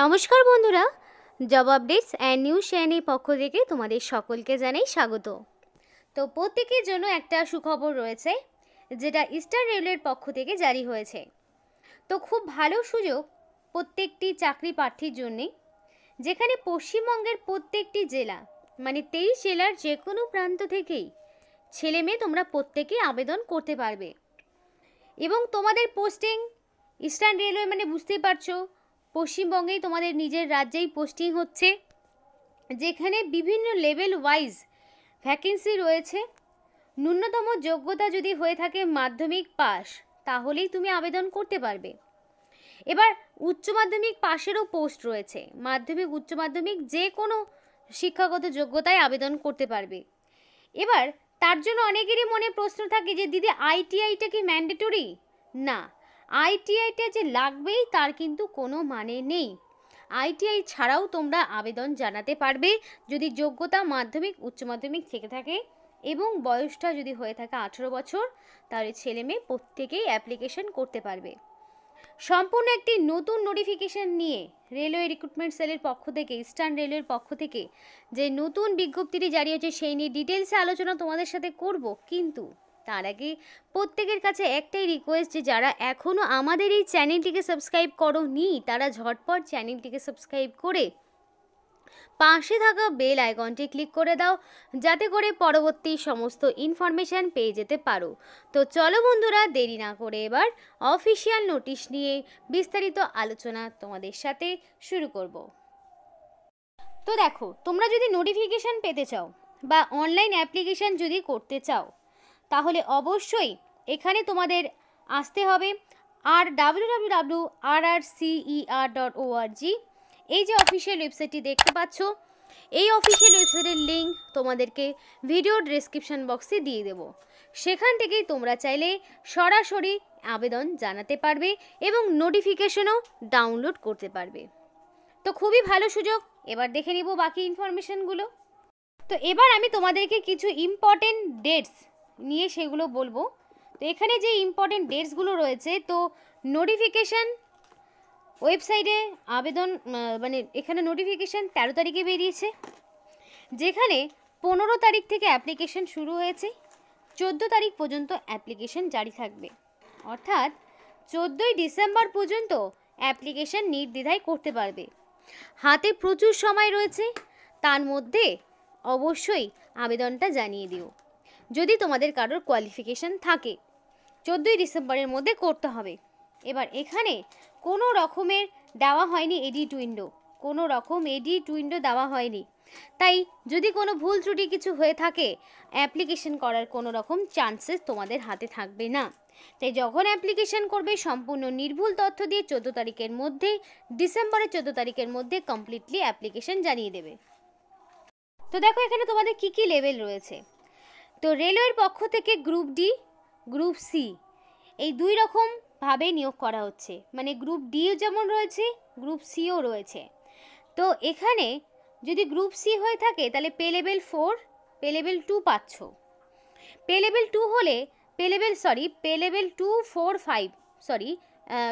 নমস্কার বন্ধুরা job updates and new শেয়ানের পক্ষ থেকে তোমাদের সকলকে জানাই স্বাগত তো প্রত্যেকের জন্য একটা সুখবর রয়েছে যেটা ইস্টার রেলের পক্ষ থেকে জারি হয়েছে তো খুব ভালো সুযোগ প্রত্যেকটি চাকরি প্রার্থীর জন্যে যেখানে পশ্চিমবঙ্গের প্রত্যেকটি জেলা মানে তেইশ জেলার যে কোনো প্রান্ত থেকেই ছেলে মেয়ে তোমরা প্রত্যেকে আবেদন করতে পারবে এবং তোমাদের পোস্টিং ইস্টার্ন রেলওয়ে মানে বুঝতেই পারছো পশ্চিমবঙ্গেই তোমাদের নিজের রাজ্যেই পোস্টিং হচ্ছে যেখানে বিভিন্ন লেভেল ওয়াইজ ভ্যাকেন্সি রয়েছে ন্যূনতম যোগ্যতা যদি হয়ে থাকে মাধ্যমিক পাস তাহলেই তুমি আবেদন করতে পারবে এবার উচ্চ মাধ্যমিক পাশেরও পোস্ট রয়েছে মাধ্যমিক উচ্চ মাধ্যমিক যে কোনো শিক্ষাগত যোগ্যতায় আবেদন করতে পারবে এবার তার জন্য অনেকেরই মনে প্রশ্ন থাকে যে দিদি আইটিআইটা কি ম্যান্ডেটরি না আইটিআইটা যে লাগবেই তার কিন্তু কোনো মানে নেই আইটিআই ছাড়াও তোমরা আবেদন জানাতে পারবে যদি যোগ্যতা মাধ্যমিক উচ্চ মাধ্যমিক থেকে থাকে এবং বয়সটা যদি হয়ে থাকে আঠেরো বছর তাহলে ছেলে মেয়ে প্রত্যেকেই অ্যাপ্লিকেশন করতে পারবে সম্পূর্ণ একটি নতুন নোটিফিকেশন নিয়ে রেলওয়ে রিক্রুটমেন্ট সেলের পক্ষ থেকে ইস্টার্ন রেলওয়ের পক্ষ থেকে যে নতুন বিজ্ঞপ্তিটি জারি হয়েছে সেই নিয়ে ডিটেলসে আলোচনা তোমাদের সাথে করব কিন্তু তার আগে প্রত্যেকের কাছে একটাই রিকোয়েস্ট যে যারা এখনও আমাদের এই চ্যানেলটিকে সাবস্ক্রাইব করো নি তারা ঝটপট চ্যানেলটিকে সাবস্ক্রাইব করে পাশে থাকা বেল আইকনটি ক্লিক করে দাও যাতে করে পরবর্তী সমস্ত ইনফরমেশান পেয়ে যেতে পারো তো চলো বন্ধুরা দেরি না করে এবার অফিসিয়াল নোটিশ নিয়ে বিস্তারিত আলোচনা তোমাদের সাথে শুরু করব তো দেখো তোমরা যদি নোটিফিকেশান পেতে চাও বা অনলাইন অ্যাপ্লিকেশান যদি করতে চাও তাহলে অবশ্যই এখানে তোমাদের আসতে হবে আর W W W R R CER dot ORG এই যে অফিসিয়াল ওয়েবসাইটটি দেখতে পাচ্ছ এই অফিসিয়াল ওয়েবসাইটের লিঙ্ক তোমাদেরকে ভিডিও ডিসক্রিপশান বক্সে দিয়ে দেব সেখান থেকেই তোমরা চাইলে সরাসরি আবেদন জানাতে পারবে এবং নোটিফিকেশনও ডাউনলোড করতে পারবে তো খুবই ভালো সুযোগ এবার দেখে নিব বাকি ইনফরমেশনগুলো তো এবার আমি তোমাদেরকে কিছু ইম্পর্টেন্ট ডেটস নিয়ে সেগুলো বলবো তো এখানে যে ইম্পর্টেন্ট ডেটসগুলো রয়েছে তো নোটিফিকেশান ওয়েবসাইটে আবেদন মানে এখানে নোটিফিকেশান তেরো তারিখে বেরিয়েছে যেখানে পনেরো তারিখ থেকে অ্যাপ্লিকেশান শুরু হয়েছে চোদ্দ তারিখ পর্যন্ত অ্যাপ্লিকেশান জারি থাকবে অর্থাৎ চোদ্দোই ডিসেম্বর পর্যন্ত অ্যাপ্লিকেশান নির্দ্বিধায় করতে পারবে হাতে প্রচুর সময় রয়েছে তার মধ্যে অবশ্যই আবেদনটা জানিয়ে দিও যদি তোমাদের কারোর কোয়ালিফিকেশান থাকে চোদ্দোই ডিসেম্বরের মধ্যে করতে হবে এবার এখানে কোনো রকমের দেওয়া হয়নি এডিট উইন্ডো কোনো রকম এডিট উইন্ডো দেওয়া হয়নি তাই যদি কোনো ভুল ত্রুটি কিছু হয়ে থাকে অ্যাপ্লিকেশন করার কোনো রকম চান্সেস তোমাদের হাতে থাকবে না তাই যখন অ্যাপ্লিকেশন করবে সম্পূর্ণ নির্ভুল তথ্য দিয়ে চোদ্দো তারিখের মধ্যে ডিসেম্বরের চোদ্দো তারিখের মধ্যে কমপ্লিটলি অ্যাপ্লিকেশন জানিয়ে দেবে তো দেখো এখানে তোমাদের কি কি লেভেল রয়েছে তো রেলওয়ের পক্ষ থেকে গ্রুপ ডি গ্রুপ সি এই দুই রকমভাবে নিয়োগ করা হচ্ছে মানে গ্রুপ ডিও যেমন রয়েছে গ্রুপ সিও রয়েছে তো এখানে যদি গ্রুপ সি হয়ে থাকে তাহলে pay level four pay level two পাচ্ছ পে লেভেল টু হলে pay level sorry pay level two four five sorry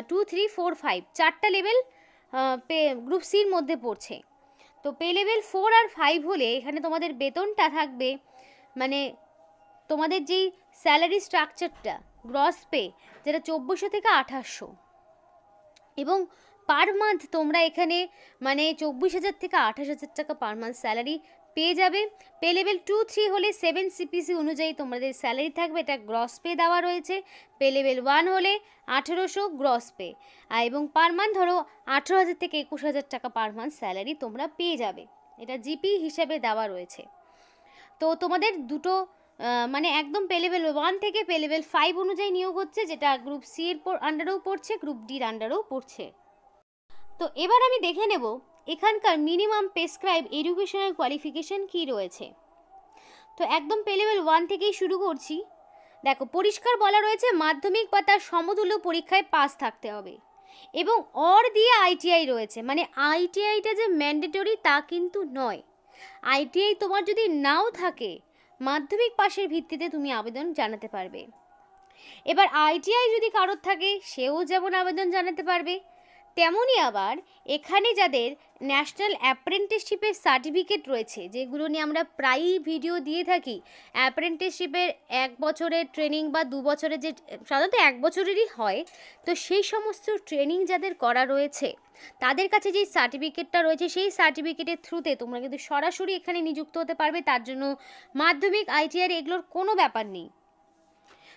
two three four five চারটা লেভেল পে গ্রুপ সির মধ্যে পড়ছে তো পে লেভেল ফোর আর ফাইভ হলে এখানে তোমাদের বেতনটা থাকবে মানে তোমাদের যেই স্যালারি স্ট্রাকচারটা গ্রস পে যেটা চব্বিশশো থেকে আঠাশশো এবং পার মান্থ তোমরা এখানে মানে চব্বিশ হাজার থেকে আঠাশ হাজার টাকা পার মান্থ স্যালারি পেয়ে যাবে পে লেভেল টু থ্রি হলে সেভেন সিপিসি অনুযায়ী তোমাদের স্যালারি থাকবে এটা গ্রস পে দেওয়া রয়েছে পে লেভেল ওয়ান হলে আঠেরোশো গ্রস পে এবং পার মান্থ ধরো আঠেরো হাজার থেকে একুশ হাজার টাকা পার মান্থ স্যালারি তোমরা পেয়ে যাবে এটা জিপি হিসাবে দেওয়া রয়েছে তো তোমাদের দুটো মানে একদম পেলেবেল ওয়ান থেকে পেলেবেল ফাইভ অনুযায়ী নিয়োগ হচ্ছে যেটা গ্রুপ সি এর আন্ডারেও পড়ছে গ্রুপ ডির আন্ডারেও পড়ছে তো এবার আমি দেখে নেব এখানকার মিনিমাম প্রেসক্রাইব এডুকেশনাল কোয়ালিফিকেশন কি রয়েছে তো একদম পেলেবেল ওয়ান থেকেই শুরু করছি দেখো পরিষ্কার বলা রয়েছে মাধ্যমিক বা তার সমতুল্য পরীক্ষায় পাস থাকতে হবে এবং অর দিয়ে আইটিআই রয়েছে মানে আইটিআইটা যে ম্যান্ডেটরি তা কিন্তু নয় আইটিআই তোমার যদি নাও থাকে মাধ্যমিক পাশের ভিত্তিতে তুমি আবেদন জানাতে পারবে এবার আইটিআই যদি কারোর থাকে সেও যেমন আবেদন জানাতে পারবে তেমনই আবার এখানে যাদের ন্যাশনাল অ্যাপ্রেন্টিসশিপের সার্টিফিকেট রয়েছে যেগুলো নিয়ে আমরা প্রায়ই ভিডিও দিয়ে থাকি অ্যাপ্রেন্টিসশিপের এক বছরের ট্রেনিং বা দু বছরের যে সাধারণত এক বছরেরই হয় তো সেই সমস্ত ট্রেনিং যাদের করা রয়েছে তাদের কাছে যেই সার্টিফিকেটটা রয়েছে সেই সার্টিফিকেটের থ্রুতে তোমরা কিন্তু সরাসরি এখানে নিযুক্ত হতে পারবে তার জন্য মাধ্যমিক আইটিআর এগুলোর কোনো ব্যাপার নেই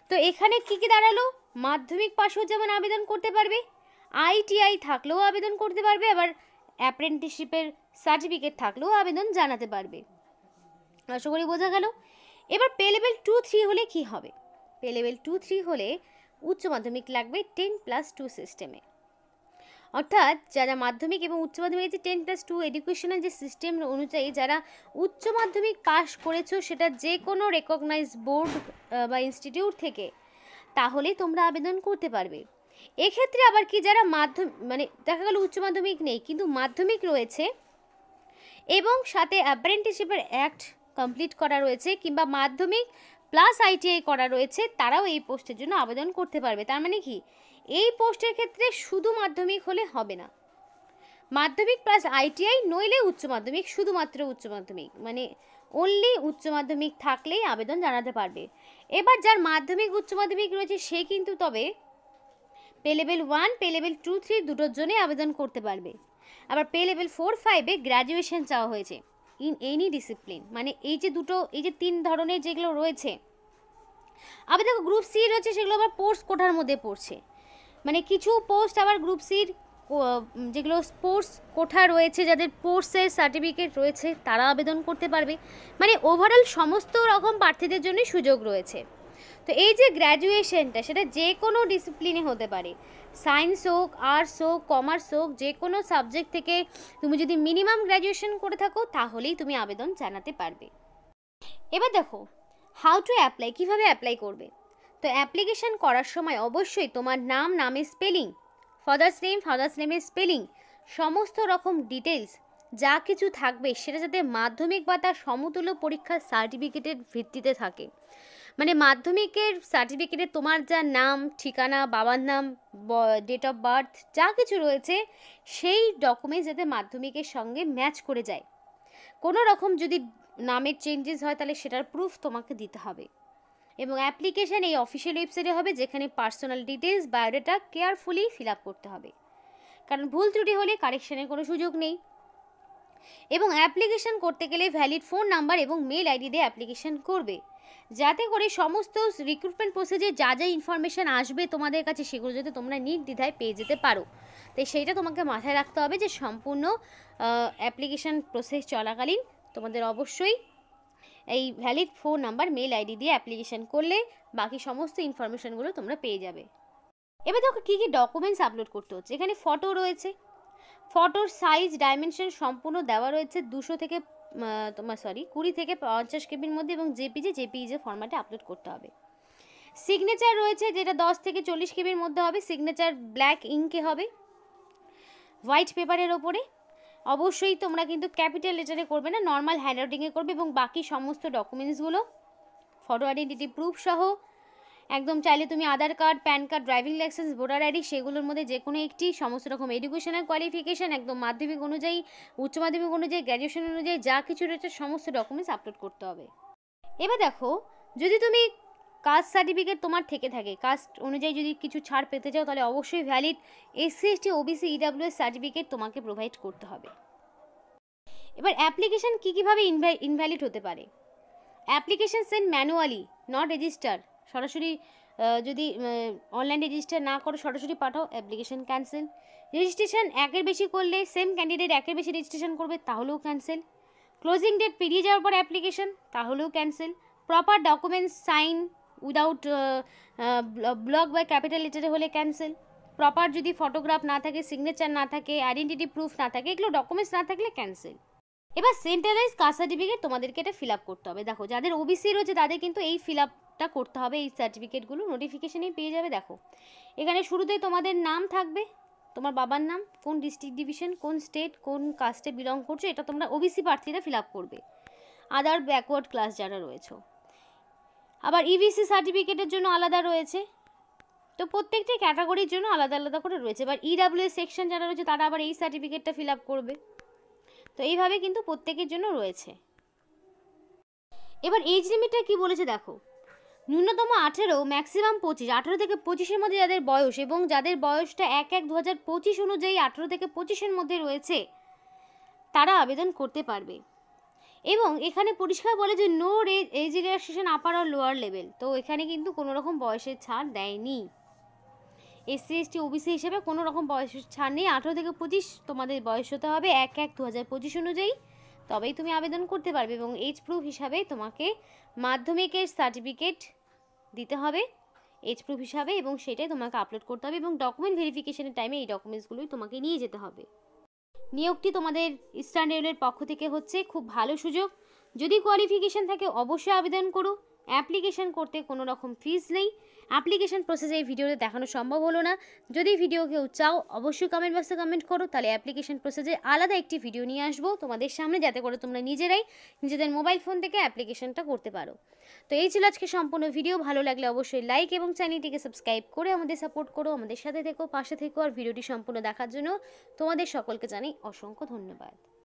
তো এখানে কি কি দাঁড়ালো মাধ্যমিক পাশও যেমন আবেদন করতে পারবে আইটিআই থাকলেও আবেদন করতে পারবে আবার অ্যাপ্রেন্টিসশিপের সার্টিফিকেট থাকলেও আবেদন জানাতে পারবে আশা করি বোঝা গেল এবার পে লেভেল টু থ্রি হলে কি হবে পে লেভেল টু থ্রি হলে উচ্চ মাধ্যমিক লাগবে টেন প্লাস টু সিস্টেমে অর্থাৎ যারা মাধ্যমিক এবং উচ্চ মাধ্যমিক যে টেন প্লাস টু এডুকেশনের যে সিস্টেম অনুযায়ী যারা উচ্চ মাধ্যমিক পাশ করেছো সেটা যে কোনো রেকগনাইজ বোর্ড বা ইনস্টিটিউট থেকে তাহলে তোমরা আবেদন করতে পারবে এক্ষেত্রে আবার কি যারা মাধ্যম মানে দেখা গেল উচ্চ মাধ্যমিক নেই কিন্তু মাধ্যমিক রয়েছে এবং সাথে অ্যাপ্রেন্টিসশিপের অ্যাক্ট কমপ্লিট করা রয়েছে কিংবা মাধ্যমিক প্লাস আইটিআই করা রয়েছে তারাও এই পোস্টের জন্য আবেদন করতে পারবে তার মানে কি এই পোস্টের ক্ষেত্রে শুধু মাধ্যমিক হলে হবে না মাধ্যমিক প্লাস আইটিআই নইলে উচ্চ মাধ্যমিক শুধুমাত্র উচ্চ মাধ্যমিক মানে অনলি উচ্চ মাধ্যমিক থাকলেই আবেদন জানাতে পারবে এবার যার মাধ্যমিক উচ্চ মাধ্যমিক রয়েছে সে কিন্তু তবে pay level one pay level two three দুটোর জন্যই আবেদন করতে পারবে আবার পে লেভেল ফোর ফাইভে গ্র্যাজুয়েশন চাওয়া হয়েছে ইন এনি ডিসিপ্লিন মানে এই যে দুটো এই যে তিন ধরনের যেগুলো রয়েছে আবার দেখো গ্রুপ সি রয়েছে সেগুলো আবার পোর্স কোঠার মধ্যে পড়ছে মানে কিছু পোস্ট আবার গ্রুপ সির যেগুলো স্পোর্টস কোঠা রয়েছে যাদের স্পোর্টসের সার্টিফিকেট রয়েছে তারা আবেদন করতে পারবে মানে ওভারঅল সমস্ত রকম প্রার্থীদের জন্য সুযোগ রয়েছে তো এই যে গ্র্যাজুয়েশনটা সেটা যে কোনো ডিসিপ্লিনে হতে পারে সায়েন্স হোক আর্টস হোক কমার্স হোক যে কোনো সাবজেক্ট থেকে তুমি যদি মিনিমাম গ্র্যাজুয়েশন করে থাকো তাহলেই তুমি আবেদন জানাতে পারবে এবার দেখো হাউ টু অ্যাপ্লাই কীভাবে অ্যাপ্লাই করবে তো অ্যাপ্লিকেশান করার সময় অবশ্যই তোমার নাম নামের স্পেলিং ফাদার্স নেম ফাদার্স নেমের স্পেলিং সমস্ত রকম ডিটেলস যা কিছু থাকবে সেটা যাতে মাধ্যমিক বা তার সমতুল্য পরীক্ষার সার্টিফিকেটের ভিত্তিতে থাকে মানে মাধ্যমিকের সার্টিফিকেটে তোমার যা নাম ঠিকানা বাবার নাম ডেট অফ বার্থ যা কিছু রয়েছে সেই ডকুমেন্টস যাতে মাধ্যমিকের সঙ্গে ম্যাচ করে যায় কোনো রকম যদি নামের চেঞ্জেস হয় তাহলে সেটার প্রুফ তোমাকে দিতে হবে এবং অ্যাপ্লিকেশান এই অফিসিয়াল ওয়েবসাইটে হবে যেখানে personal details biodata carefully fill up করতে হবে কারণ ভুল ত্রুটি হলে কারেকশানের কোনো সুযোগ নেই এবং অ্যাপ্লিকেশান করতে গেলে ভ্যালিড ফোন নাম্বার এবং মেল আইডি দিয়ে অ্যাপ্লিকেশান করবে যাতে করে সমস্ত রিক্রুটমেন্ট প্রসেসে যা যা ইনফরমেশান আসবে তোমাদের কাছে সেগুলো যাতে তোমরা নির্দ্বিধায় পেয়ে যেতে পারো তাই সেইটা তোমাকে মাথায় রাখতে হবে যে সম্পূর্ণ অ্যাপ্লিকেশান প্রসেস চলাকালীন তোমাদের অবশ্যই এই valid phone number mail ID দিয়ে অ্যাপ্লিকেশান করলে বাকি সমস্ত ইনফরমেশানগুলো তোমরা পেয়ে যাবে এবার দেখো কী কী ডকুমেন্টস আপলোড করতে হচ্ছে এখানে ফটো রয়েছে ফটোর সাইজ ডাইমেনশন সম্পূর্ণ দেওয়া রয়েছে দুশো থেকে তোমার সরি কুড়ি থেকে পঞ্চাশ কেবির মধ্যে এবং জেপিজে জেপিজে ফরম্যাটে আপলোড করতে হবে সিগনেচার রয়েছে যেটা দশ থেকে চল্লিশ কেবির মধ্যে হবে সিগনেচার ব্ল্যাক ইঙ্কে হবে হোয়াইট পেপারের ওপরে অবশ্যই তোমরা কিন্তু ক্যাপিটাল লেটারে করবে না নর্মাল হ্যান্ডরাইটিংয়ে করবে এবং বাকি সমস্ত ডকুমেন্টসগুলো ফটো আইডেন্টিটি প্রুফ সহ একদম চাইলে তুমি Aadhaar card PAN card driving licence voter ID সেগুলোর মধ্যে যে কোনো একটি সমস্ত রকম এডুকেশনাল কোয়ালিফিকেশান একদম মাধ্যমিক অনুযায়ী উচ্চ মাধ্যমিক অনুযায়ী গ্র্যাজুয়েশন অনুযায়ী যা কিছু রয়েছে সমস্ত ডকুমেন্টস আপলোড করতে হবে এবার দেখো যদি তুমি কাস্ট সার্টিফিকেট তোমার থেকে থাকে কাস্ট অনুযায়ী যদি কিছু ছাড় পেতে চাও তাহলে অবশ্যই valid SC ST OBC EWS certificate তোমাকে প্রোভাইড করতে হবে এবার অ্যাপ্লিকেশান কী কীভাবে ইনভ্যালিড হতে পারে application send manually not register সরাসরি যদি অনলাইন রেজিস্টার না করো সরাসরি পাঠাও অ্যাপ্লিকেশান ক্যান্সেল রেজিস্ট্রেশন একের বেশি করলে সেম ক্যান্ডিডেট একের বেশি রেজিস্ট্রেশন করবে তাহলেও ক্যান্সেল ক্লোজিং ডেট পেরিয়ে যাওয়ার পর অ্যাপ্লিকেশান তাহলেও cancel proper documents sign without block বা ক্যাপিটাল লেটারে হলে ক্যান্সেল প্রপার যদি ফটোগ্রাফ না থাকে সিগনেচার না থাকে আইডেন্টিটি প্রুফ না থাকে এগুলো ডকুমেন্টস না থাকলে ক্যান্সেল এবার সেন্ট্রালাইজ কাস্ট সার্টিফিকেট তোমাদেরকে এটা ফিল আপ করতে হবে দেখো যাদের ওবিসি রয়েছে তাদের কিন্তু এই ফিল আপটা করতে হবে এই সার্টিফিকেটগুলো নোটিফিকেশানেই পেয়ে যাবে দেখো এখানে শুরুতে তোমাদের নাম থাকবে তোমার বাবার নাম কোন ডিস্ট্রিক্ট ডিভিশন কোন স্টেট কোন কাস্টে বিলং করছো এটা তোমরা ওবিসি প্রার্থীরা ফিল আপ করবে আদার ব্যাকওয়ার্ড ক্লাস যারা রয়েছে আবার ইভিসি e সার্টিফিকেটের জন্য আলাদা রয়েছে তো প্রত্যেকটা ক্যাটাগরির জন্য আলাদা আলাদা করে রয়েছে এবার ইডাব্লিউএস e সেকশন যারা রয়েছে তারা আবার এই সার্টিফিকেটটা ফিল আপ করবে তো এইভাবে কিন্তু প্রত্যেকের জন্য রয়েছে এবার এজ লিমিটটা কি বলেছে দেখো ন্যূনতম আঠেরো ম্যাক্সিমাম পঁচিশ আঠেরো থেকে পঁচিশের মধ্যে যাদের বয়স এবং যাদের বয়সটা এক এক দু হাজার পঁচিশ অনুযায়ী আঠেরো থেকে পঁচিশের মধ্যে রয়েছে তারা আবেদন করতে পারবে এবং এখানে পরিষ্কার বলে যে নো এজ রিলাক্সেশন আপার আর লোয়ার লেভেল তো এখানে কিন্তু কোনো রকম বয়সের ছাড় দেয়নি এসসি এসটি ওবিসি হিসেবে কোনো রকম বয়সের ছাড় নেই আঠেরো থেকে পঁচিশ তোমাদের বয়স হতে হবে এক এক দু হাজার পঁচিশ অনুযায়ী তবেই তুমি আবেদন করতে পারবে এবং এজ প্রুফ হিসাবে তোমাকে মাধ্যমিকের সার্টিফিকেট দিতে হবে এজ প্রুফ হিসাবে এবং সেটাই তোমাকে আপলোড করতে হবে এবং ডকুমেন্ট ভেরিফিকেশনের টাইমে এই ডকুমেন্টসগুলোই তোমাকে নিয়ে যেতে হবে নিয়োগটি তোমাদের ইস্টার্ন রেলের পক্ষ থেকে হচ্ছে খুব ভালো সুযোগ যদি কোয়ালিফিকেশান থাকে অবশ্যই আবেদন করো অ্যাপ্লিকেশান করতে কোনো রকম ফিস নেই অ্যাপ্লিকেশান প্রসেস এই ভিডিওতে দেখানো সম্ভব হলো না যদি ভিডিও কেউ চাও অবশ্যই কমেন্ট বক্সে কমেন্ট করো তাহলে অ্যাপ্লিকেশান প্রসেসে আলাদা একটি ভিডিও নিয়ে আসবো তোমাদের সামনে যাতে করে তোমরা নিজেরাই নিজেদের মোবাইল ফোন থেকে অ্যাপ্লিকেশানটা করতে পারো তো এই ছিল আজকে সম্পূর্ণ ভিডিও ভালো লাগলে অবশ্যই লাইক এবং চ্যানেলটিকে সাবস্ক্রাইব করে আমাদের সাপোর্ট করো আমাদের সাথে থেকো পাশে থেকো আর ভিডিওটি সম্পূর্ণ দেখার জন্য তোমাদের সকলকে জানাই অসংখ্য ধন্যবাদ